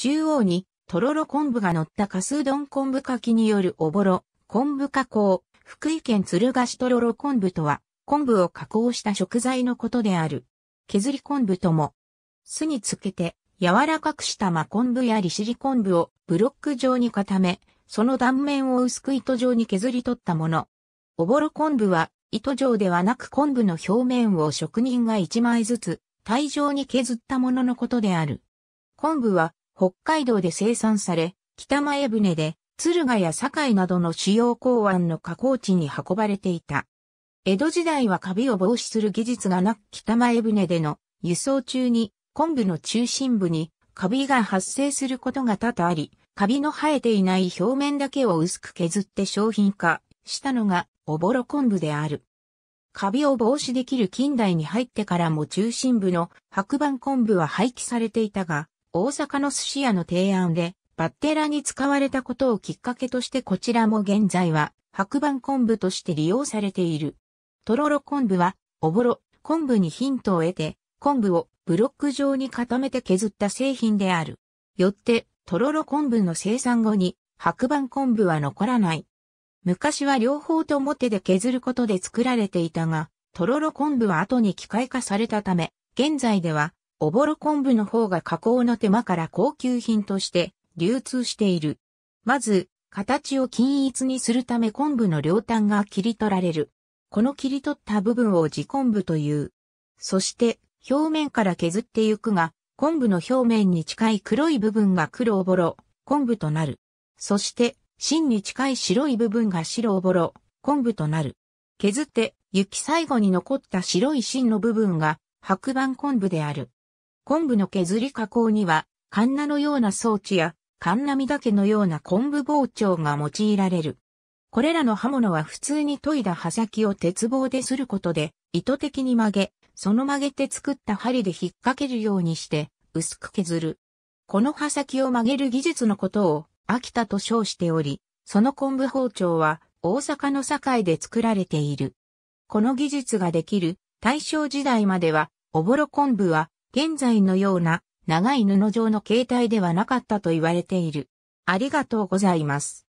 中央に、とろろ昆布が乗ったカスうどん昆布かきによるおぼろ、昆布加工、福井県鶴ヶ市とろろ昆布とは、昆布を加工した食材のことである。削り昆布とも、酢につけて、柔らかくした真昆布や利尻昆布をブロック状に固め、その断面を薄く糸状に削り取ったもの。おぼろ昆布は、糸状ではなく昆布の表面を職人が一枚ずつ、帯状に削ったもののことである。昆布は、北海道で生産され、北前船で敦賀や堺などの主要港湾の加工地に運ばれていた。江戸時代はカビを防止する技術がなく北前船での輸送中に昆布の中心部にカビが発生することが多々あり、カビの生えていない表面だけを薄く削って商品化したのがおぼろ昆布である。カビを防止できる近代に入ってからも中心部の白板昆布は廃棄されていたが、大阪の寿司屋の提案で、バッテラに使われたことをきっかけとしてこちらも現在は白板昆布として利用されている。とろろ昆布は、おぼろ昆布にヒントを得て、昆布をブロック状に固めて削った製品である。よって、とろろ昆布の生産後に白板昆布は残らない。昔は両方とも手で削ることで作られていたが、とろろ昆布は後に機械化されたため、現在ではおぼろ昆布の方が加工の手間から高級品として流通している。まず、形を均一にするため昆布の両端が切り取られる。この切り取った部分を地昆布という。そして、表面から削ってゆくが、昆布の表面に近い黒い部分が黒おぼろ、昆布となる。そして、芯に近い白い部分が白おぼろ、昆布となる。削って、雪最後に残った白い芯の部分が白板昆布である。昆布の削り加工には、カンナのような装置や、カンナミだけのような昆布包丁が用いられる。これらの刃物は普通に研いだ刃先を鉄棒ですることで、意図的に曲げ、その曲げて作った針で引っ掛けるようにして、薄く削る。この刃先を曲げる技術のことを、秋田と称しており、その昆布包丁は、大阪の堺で作られている。この技術ができる、大正時代までは、おぼろ昆布は、現在のような長い布状の形態ではなかったと言われている。ありがとうございます。